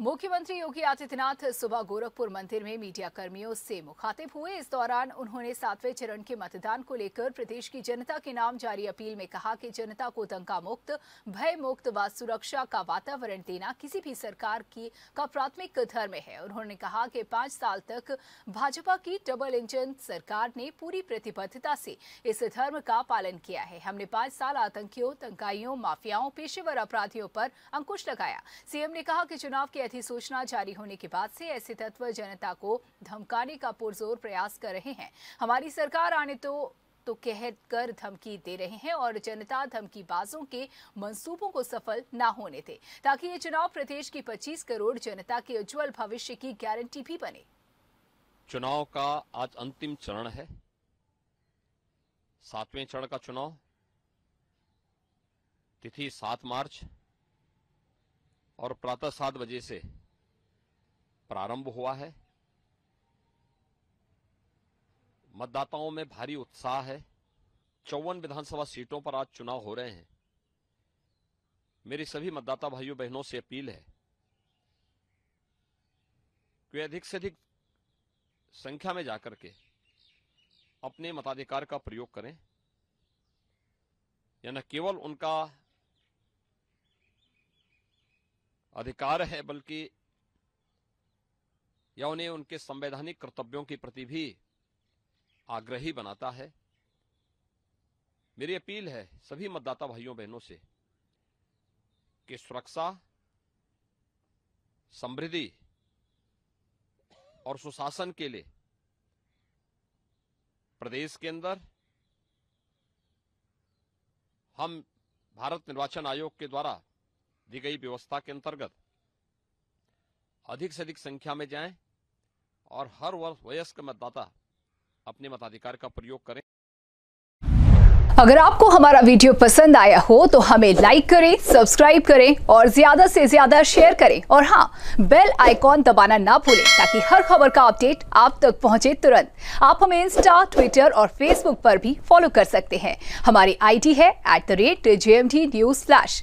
मुख्यमंत्री योगी आदित्यनाथ सुबह गोरखपुर मंदिर में मीडिया कर्मियों से मुखातिब हुए इस दौरान उन्होंने सातवें चरण के मतदान को लेकर प्रदेश की जनता के नाम जारी अपील में कहा कि जनता को दंगा मुक्त भय मुक्त व सुरक्षा का वातावरण देना किसी भी सरकार की का प्राथमिक धर्म है उन्होंने कहा कि पांच साल तक भाजपा की डबल इंजन सरकार ने पूरी प्रतिबद्धता से इस धर्म का पालन किया है हमने पांच साल आतंकियों दंगाइयों माफियाओं पेशेवर अपराधियों पर अंकुश लगाया सीएम ने कहा कि चुनाव के अधिसूचना जारी होने के बाद से ऐसे तत्व जनता को धमकाने का पुरजोर प्रयास कर रहे हैं हमारी सरकार आने तो तो कह कर धमकी दे रहे हैं और जनता धमकी बाजों के मंसूबों को सफल ना होने दे ताकि ये चुनाव प्रदेश की पच्चीस करोड़ जनता के उज्जवल भविष्य की गारंटी भी बने चुनाव का आज अंतिम चरण है सातवें चरण का चुनाव तिथि सात मार्च और प्रातः सात बजे से प्रारंभ हुआ है मतदाताओं में भारी उत्साह है चौवन विधानसभा सीटों पर आज चुनाव हो रहे हैं मेरी सभी मतदाता भाइयों बहनों से अपील है कि अधिक से अधिक संख्या में जाकर के अपने मताधिकार का प्रयोग करें या न केवल उनका अधिकार है बल्कि या उन्हें उनके संवैधानिक कर्तव्यों के प्रति भी आग्रही बनाता है मेरी अपील है सभी मतदाता भाइयों बहनों से कि सुरक्षा समृद्धि और सुशासन के लिए प्रदेश के अंदर हम भारत निर्वाचन आयोग के द्वारा दी गई व्यवस्था के अंतर्गत अधिक से अधिक संख्या में जाएं और हर वर्ष वयस्क मतदाता अपने मताधिकार का प्रयोग करें अगर आपको हमारा वीडियो पसंद आया हो तो हमें लाइक करें सब्सक्राइब करें और ज्यादा से ज्यादा शेयर करें और हाँ बेल आइकॉन दबाना ना भूलें ताकि हर खबर का अपडेट आप तक पहुंचे तुरंत आप हमें इंस्टा ट्विटर और फेसबुक पर भी फॉलो कर सकते हैं हमारी आईडी है at the rate JMD news slash